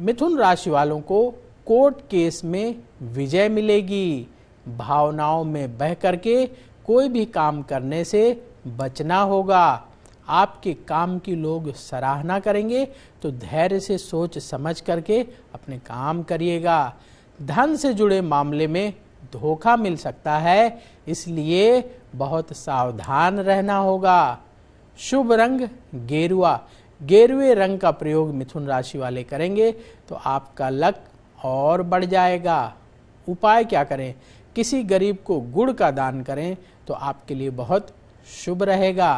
मिथुन राशि वालों को कोर्ट केस में विजय मिलेगी भावनाओं में बह करके कोई भी काम करने से बचना होगा आपके काम की लोग सराहना करेंगे तो धैर्य से सोच समझ करके अपने काम करिएगा धन से जुड़े मामले में धोखा मिल सकता है इसलिए बहुत सावधान रहना होगा शुभ रंग गेरुआ गेरवे रंग का प्रयोग मिथुन राशि वाले करेंगे तो आपका लक और बढ़ जाएगा उपाय क्या करें किसी गरीब को गुड़ का दान करें तो आपके लिए बहुत शुभ रहेगा